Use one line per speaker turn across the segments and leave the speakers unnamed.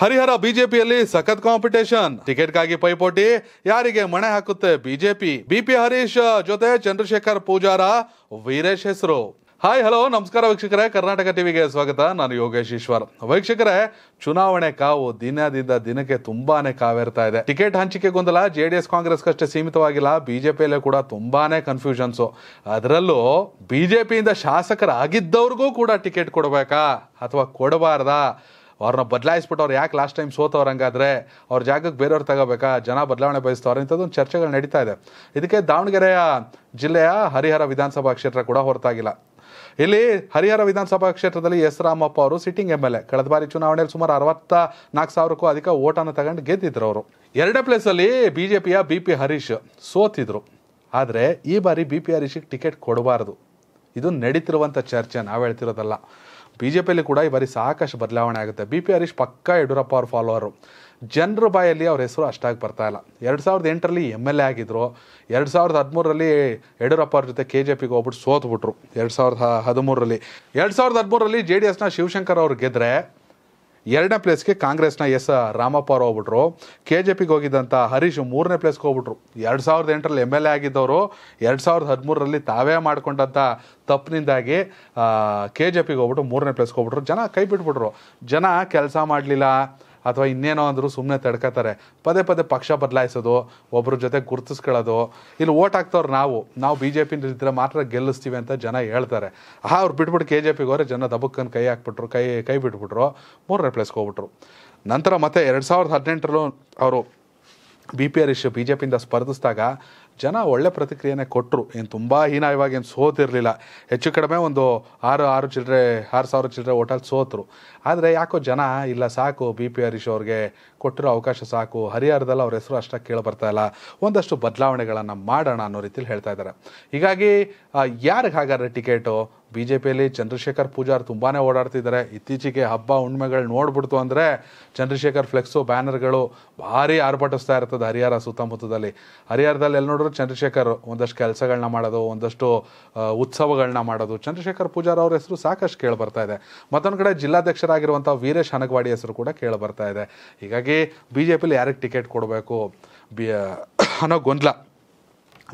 ಹರಿಹರ ಬಿಜೆಪಿಯಲ್ಲಿ ಸಖತ್ ಕಾಂಪಿಟೇಷನ್ ಟಿಕೆಟ್ಗಾಗಿ ಪೈಪೋಟಿ ಯಾರಿಗೆ ಮಣೆ ಹಾಕುತ್ತೆ ಬಿಜೆಪಿ ಬಿಪಿ ಹರೀಶ್ ಜೊತೆ ಚಂದ್ರಶೇಖರ್ ಪೂಜಾರ ವೀರೇಶ್ ಹೆಸರು ಹಾಯ್ ಹಲೋ ನಮಸ್ಕಾರ ವೀಕ್ಷಕರೇ ಕರ್ನಾಟಕ ಟಿವಿಗೆ ಸ್ವಾಗತ ನಾನು ಯೋಗೇಶ್ ಈಶ್ವರ್ ವೀಕ್ಷಕರೇ ಚುನಾವಣೆ ಕಾವು ದಿನದಿಂದ ದಿನಕ್ಕೆ ತುಂಬಾನೇ ಕಾವೇರ್ತಾ ಇದೆ ಟಿಕೆಟ್ ಹಂಚಿಕೆ ಗೊಂದಲ ಜೆ ಡಿ ಎಸ್ ಅಷ್ಟೇ ಸೀಮಿತವಾಗಿಲ್ಲ ಬಿಜೆಪಿಯಲ್ಲೇ ಕೂಡ ತುಂಬಾನೇ ಕನ್ಫ್ಯೂಷನ್ಸ್ ಅದರಲ್ಲೂ ಬಿಜೆಪಿಯಿಂದ ಶಾಸಕರಾಗಿದ್ದವ್ರಿಗೂ ಕೂಡ ಟಿಕೆಟ್ ಕೊಡಬೇಕಾ ಅಥವಾ ಕೊಡಬಾರ್ದಾ ಅವ್ರನ್ನ ಬದಲಾಯಿಸ್ಬಿಟ್ಟು ಅವ್ರು ಯಾಕೆ ಲಾಸ್ಟ್ ಟೈಮ್ ಸೋತವ್ರು ಹಂಗಾದ್ರೆ ಅವ್ರ ಜಾಗಕ್ಕೆ ಬೇರೆಯವ್ರು ತಗೋಬೇಕಾ ಜನ ಬದಲಾವಣೆ ಬಯಸ್ತವ್ರೆ ಇಂಥದ್ದೊಂದು ಚರ್ಚೆಗಳು ನಡೀತಾ ಇದೆ ಇದಕ್ಕೆ ದಾವಣಗೆರೆಯ ಜಿಲ್ಲೆಯ ಹರಿಹರ ವಿಧಾನಸಭಾ ಕ್ಷೇತ್ರ ಕೂಡ ಹೊರತಾಗಿಲ್ಲ ಇಲ್ಲಿ ಹರಿಹರ ವಿಧಾನಸಭಾ ಕ್ಷೇತ್ರದಲ್ಲಿ ಎಸ್ ರಾಮಪ್ಪ ಅವರು ಸಿಟ್ಟಿಂಗ್ ಎಮ್ ಎಲ್ ಎ ಕಳೆದ ಬಾರಿ ಚುನಾವಣೆಯಲ್ಲಿ ಸುಮಾರು ಅರವತ್ತ ನಾಲ್ಕು ಸಾವಿರಕ್ಕೂ ಅಧಿಕ ಓಟನ್ನು ತಗೊಂಡು ಗೆದ್ದಿದ್ರು ಅವರು ಎರಡೇ ಪ್ಲೇಸಲ್ಲಿ ಬಿ ಜೆ ಪಿಯ ಬಿ ಪಿ ಹರೀಶ್ ಸೋತಿದ್ರು ಆದರೆ ಈ ಬಾರಿ ಬಿ ಪಿ ಹರೀಶ್ಗೆ ಟಿಕೆಟ್ ಕೊಡಬಾರ್ದು ಇದು ನಡೀತಿರುವಂಥ ಚರ್ಚೆ ನಾವು ಹೇಳ್ತಿರೋದಲ್ಲ ಬಿ ಜೆ ಪಿಯಲ್ಲಿ ಕೂಡ ಈ ಬಾರಿ ಸಾಕಷ್ಟು ಬದಲಾವಣೆ ಆಗುತ್ತೆ ಬಿ ಪಿ ಹರೀಶ್ ಪಕ್ಕ ಯಡಿಯೂರಪ್ಪ ಅವ್ರ ಫಾಲೋವರು ಜನರ ಬಾಯಲ್ಲಿ ಅವ್ರ ಹೆಸರು ಅಷ್ಟಾಗಿ ಬರ್ತಾ ಇಲ್ಲ ಎರಡು ಸಾವಿರದ ಎಂಟರಲ್ಲಿ ಎಮ್ ಎಲ್ ಎ ಆಗಿದ್ರು ಎರಡು ಸಾವಿರದ ಹದಿಮೂರರಲ್ಲಿ ಯಡಿಯೂರಪ್ಪ ಅವ್ರ ಜೊತೆ ಕೆ ಜೆ ಪಿಗೆ ಹೋಗ್ಬಿಟ್ಟು ಸೋತ್ಬಿಟ್ರು ಎರಡು ಸಾವಿರದ ಹದಿಮೂರರಲ್ಲಿ ಎರಡು ಸಾವಿರದ ಹದಿಮೂರರಲ್ಲಿ ಜೆ ಡಿ ಎಸ್ನ ಶಿವಶಂಕರ್ ಅವ್ರು ಗೆದ್ದರೆ ಎರಡನೇ ಪ್ಲೇಸ್ಗೆ ಕಾಂಗ್ರೆಸ್ನ ಎಸ್ ರಾಮಪ್ಪ ಅವರು ಹೋಗ್ಬಿಟ್ರು ಕೆ ಜೆ ಪಿಗೆ ಹೋಗಿದ್ದಂಥ ಹರೀಶ್ ಮೂರನೇ ಪ್ಲೇಸ್ಗೆ ಹೋಗ್ಬಿಟ್ರು ಎರಡು ಸಾವಿರದ ಎಂಟರಲ್ಲಿ ಎಮ್ ಎಲ್ ಎ ಆಗಿದ್ದವರು ಎರಡು ಸಾವಿರದ ಹದಿಮೂರರಲ್ಲಿ ತಾವೇ ಮಾಡಿಕೊಂಡಂಥ ತಪ್ಪಿನಿಂದಾಗಿ ಕೆ ಜೆ ಪಿಗೆ ಹೋಗ್ಬಿಟ್ಟು ಮೂರನೇ ಪ್ಲೇಸ್ಗೆ ಹೋಗ್ಬಿಟ್ರು ಜನ ಕೈ ಬಿಟ್ಬಿಟ್ರು ಜನ ಕೆಲಸ ಮಾಡಲಿಲ್ಲ ಅಥವಾ ಇನ್ನೇನೋ ಅಂದರೂ ಸುಮ್ಮನೆ ತಡ್ಕೋತಾರೆ ಪದೇ ಪದೇ ಪಕ್ಷ ಬದಲಾಯಿಸೋದು ಒಬ್ಬರ ಜೊತೆ ಗುರ್ತಿಸ್ಕೊಳ್ಳೋದು ಇಲ್ಲಿ ಓಟ್ ಹಾಕ್ತವ್ರು ನಾವು ನಾವು ಬಿ ಜೆ ಇದ್ದರೆ ಮಾತ್ರ ಗೆಲ್ಲಿಸ್ತೀವಿ ಅಂತ ಜನ ಹೇಳ್ತಾರೆ ಆ ಅವ್ರು ಬಿಟ್ಬಿಟ್ಟು ಕೆ ಜೆ ಪಿಗೆ ಹೋದ್ರೆ ಜನ ದಬಕ್ಕನ್ನು ಕೈ ಹಾಕ್ಬಿಟ್ರು ಕೈ ಕೈ ಬಿಟ್ಬಿಟ್ರು ಮೂರನೇ ಪ್ಲೇಸ್ಗೆ ಹೋಗ್ಬಿಟ್ರು ನಂತರ ಮತ್ತೆ ಎರಡು ಸಾವಿರದ ಹದಿನೆಂಟರಲ್ಲೂ ಅವರು ಬಿ ಪಿ ಆರ್ ಇಶ್ಯೂ ಬಿ ಜೆ ಪಿಯಿಂದ ಸ್ಪರ್ಧಿಸಿದಾಗ ಜನ ಒಳ್ಳೆ ಪ್ರತಿಕ್ರಿಯೆನೆ ಕೊಟ್ಟರು ಏನು ತುಂಬ ಇವಾಗ ಏನು ಸೋತಿರಲಿಲ್ಲ ಹೆಚ್ಚು ಕಡಿಮೆ ಒಂದು ಆರು ಆರು ಚಿಲ್ಲರೆ ಆರು ಸಾವಿರ ಚಿಲ್ಲರೆ ಹೋಟೆಲ್ ಸೋತರು ಆದರೆ ಯಾಕೋ ಜನ ಇಲ್ಲ ಸಾಕು ಬಿ ಪಿ ಹರೀಶ್ ಅವ್ರಿಗೆ ಕೊಟ್ಟಿರೋ ಅವಕಾಶ ಸಾಕು ಹರಿಹರದಲ್ಲಿ ಅವ್ರ ಹೆಸರು ಅಷ್ಟಾಗಿ ಕೇಳಿ ಬರ್ತಾ ಇಲ್ಲ ಒಂದಷ್ಟು ಬದಲಾವಣೆಗಳನ್ನು ಮಾಡೋಣ ಅನ್ನೋ ರೀತಿಯಲ್ಲಿ ಹೇಳ್ತಾ ಇದ್ದಾರೆ ಹೀಗಾಗಿ ಯಾರಿಗೆ ಹಾಗಾದ್ರೆ ಟಿಕೆಟು ಬಿ ಜೆ ಪಿಯಲ್ಲಿ ಚಂದ್ರಶೇಖರ್ ಪೂಜಾರ್ ತುಂಬಾ ಓಡಾಡ್ತಿದ್ದಾರೆ ಇತ್ತೀಚೆಗೆ ಹಬ್ಬ ಹುಣ್ಮೆಗಳು ನೋಡ್ಬಿಡ್ತು ಅಂದರೆ ಚಂದ್ರಶೇಖರ್ ಫ್ಲೆಕ್ಸು ಬ್ಯಾನರ್ಗಳು ಭಾರಿ ಆರ್ಭಟಿಸ್ತಾ ಇರ್ತದೆ ಹರಿಹರ ಸುತ್ತಮುತ್ತದಲ್ಲಿ ಹರಿಹರದಲ್ಲಿ ಎಲ್ಲಿ ನೋಡಿದ್ರು ಚಂದ್ರಶೇಖರ್ ಒಂದಷ್ಟು ಕೆಲಸಗಳನ್ನ ಮಾಡೋದು ಒಂದಷ್ಟು ಉತ್ಸವಗಳನ್ನ ಮಾಡೋದು ಚಂದ್ರಶೇಖರ್ ಪೂಜಾರ್ ಅವ್ರ ಹೆಸರು ಸಾಕಷ್ಟು ಕೇಳಿ ಬರ್ತಾ ಇದೆ ಮತ್ತೊಂದು ಕಡೆ ಜಿಲ್ಲಾಧ್ಯಕ್ಷರಾಗಿರುವಂಥ ವೀರೇಶ್ ಹನಗವಾಡಿ ಹೆಸರು ಕೂಡ ಕೇಳಿ ಬರ್ತಾ ಇದೆ ಹೀಗಾಗಿ ಬಿ ಜೆ ಪಿಲಿ ಯಾರಿಗೆ ಟಿಕೆಟ್ ಕೊಡಬೇಕು ಬಿ ಅನ್ನೋ ಗೊಂದಲ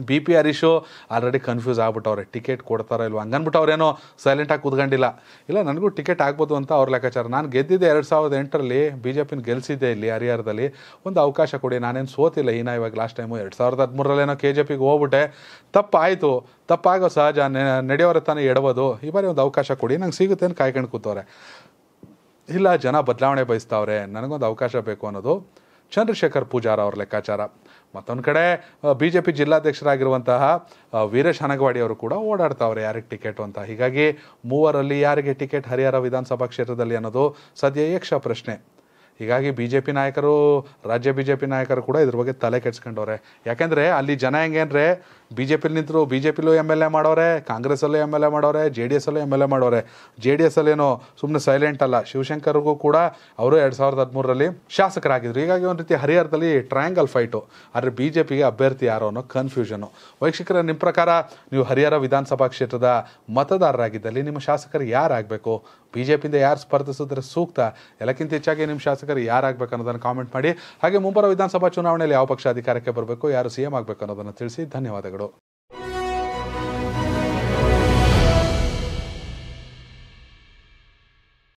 B P Harish already confuse ಆಗ್ಬಿಟ್ಟವ್ರೆ ಟಿಕೆಟ್ ಕೊಡ್ತಾರೋ ಇಲ್ವ ಹಂಗನ್ಬಿಟ್ಟು ಅವ್ರೇನೋ ಸೈಲೆಂಟಾಗಿ ಕೂತ್ಕೊಂಡಿಲ್ಲ ಇಲ್ಲ ನನಗೂ ಟಿಕೆಟ್ ಆಗ್ಬೋದು ಅಂತ ಅವ್ರ ಲೆಕ್ಕಾಚಾರ ನಾನು ಗೆದ್ದಿದ್ದೆ ಎರಡು ಸಾವಿರದ ಎಂಟರಲ್ಲಿ ಬಿ ಜೆ ಪಿನ ಗೆಲ್ಲಿಸಿದ್ದೆ ಇಲ್ಲಿ ಹರಿಹರದಲ್ಲಿ ಒಂದು ಅವಕಾಶ ಕೊಡಿ ನಾನೇನು ಸೋತಿಲ್ಲ ಇನ್ನ ಇವಾಗ ಲಾಸ್ಟ್ ಟೈಮು ಎರಡು ಸಾವಿರದ ಹದಿಮೂರರಲ್ಲೇನೋ ಕೆ ಜೆ ಪಿಗೆ ಹೋಗ್ಬಿಟ್ಟೆ ತಪ್ಪಾಯಿತು ತಪ್ಪಾಗೋ ಸಹಜ ನಡೆಯೋರ ತಾನೇ ಎಡಬೋದು ಈ ಬಾರಿ ಒಂದು ಅವಕಾಶ ಕೊಡಿ ನಂಗೆ ಸಿಗುತ್ತೆ ಅಂತ ಕಾಯ್ಕೊಂಡು ಕೂತವ್ರೆ ಇಲ್ಲ ಜನ ಬದಲಾವಣೆ ಬಯಸ್ತಾವ್ರೆ ನನಗೊಂದು ಅವಕಾಶ ಬೇಕು ಅನ್ನೋದು ಚಂದ್ರಶೇಖರ್ ಪೂಜಾರ ಅವ್ರ ಲೆಕ್ಕಾಚಾರ ಮತ್ತೊಂದು ಕಡೆ ಬಿ ಜೆ ಪಿ ಜಿಲ್ಲಾಧ್ಯಕ್ಷರಾಗಿರುವಂತಹ ವೀರೇಶ್ ಹನಗವಾಡಿ ಅವರು ಕೂಡ ಓಡಾಡ್ತಾವ್ರೆ ಯಾರಿಗೆ ಟಿಕೆಟ್ ಅಂತ ಹೀಗಾಗಿ ಮೂವರಲ್ಲಿ ಯಾರಿಗೆ ಟಿಕೆಟ್ ಹರಿಹರ ವಿಧಾನಸಭಾ ಕ್ಷೇತ್ರದಲ್ಲಿ ಅನ್ನೋದು ಸದ್ಯ ಯಕ್ಷ ಪ್ರಶ್ನೆ ಹೀಗಾಗಿ ಬಿ ಜೆ ಪಿ ನಾಯಕರು ರಾಜ್ಯ ಬಿ ಜೆ ಪಿ ನಾಯಕರು ಕೂಡ ಇದ್ರ ಬಗ್ಗೆ ತಲೆ ಕೆಡ್ಸ್ಕೊಂಡವ್ರೆ ಯಾಕೆಂದರೆ ಅಲ್ಲಿ ಜನ ಹೆಂಗೆ ಅಂದರೆ ಬಿ ಜೆ ಪಿಲಿ ನಿಂತರು ಬಿ ಜೆ ಪಿಲೂ ಎಮ್ ಎಲ್ ಎ ಮಾಡೋರೆ ಕಾಂಗ್ರೆಸ್ಸಲ್ಲೂ ಎಮ್ ಎಲ್ ಎ ಮಾಡೋರೆ ಜೆ ಡಿ ಎಸ್ಸಲ್ಲೂ ಎಮ್ ಎಲ್ ಎ ಮಾಡೋರೆ ಜೆ ಡಿ ಅಲ್ಲೇನು ಸುಮ್ಮನೆ ಸೈಲೆಂಟ್ ಅಲ್ಲ ಶಿವಶಂಕರ್ಗೂ ಕೂಡ ಅವರು ಎರಡು ಸಾವಿರದ ಹದಿಮೂರರಲ್ಲಿ ಶಾಸಕರಾಗಿದ್ದರು ಹೀಗಾಗಿ ಒಂದು ರೀತಿ ಹರಿಹರದಲ್ಲಿ ಟ್ರಯಾಂಗಲ್ ಫೈಟು ಆದರೆ ಬಿ ಜೆ ಪಿಗೆ ಅಭ್ಯರ್ಥಿ ಯಾರೋ ಅನ್ನೋ ಕನ್ಫ್ಯೂಷನು ವೈಕ್ಷಿಕರ ನಿಮ್ಮ ಪ್ರಕಾರ ನೀವು ಹರಿಹರ ವಿಧಾನಸಭಾ ಕ್ಷೇತ್ರದ ಮತದಾರರಾಗಿದ್ದಲ್ಲಿ ನಿಮ್ಮ ಶಾಸಕರು ಯಾರಾಗಬೇಕು ಬಿ ಜೆ ಪಿಯಿಂದ ಯಾರು ಸ್ಪರ್ಧಿಸಿದ್ರೆ ಸೂಕ್ತ ಎಲ್ಲಕ್ಕಿಂತ ಹೆಚ್ಚಾಗಿ ನಿಮ್ಮ ಶಾಸಕರು ಯಾರಾಗಬೇಕು ಅನ್ನೋದನ್ನು ಕಾಮೆಂಟ್ ಮಾಡಿ ಹಾಗೆ ಮುಂಬರುವ ವಿಧಾನಸಭಾ ಚುನಾವಣೆಯಲ್ಲಿ ಯಾವ ಪಕ್ಷ ಅಧಿಕಾರಕ್ಕೆ ಬರಬೇಕು ಯಾರು ಸಿ ಎಂ ಆಗಬೇಕು ಅನ್ನೋದನ್ನು ತಿಳಿಸಿ ಧನ್ಯವಾದಗಳು loro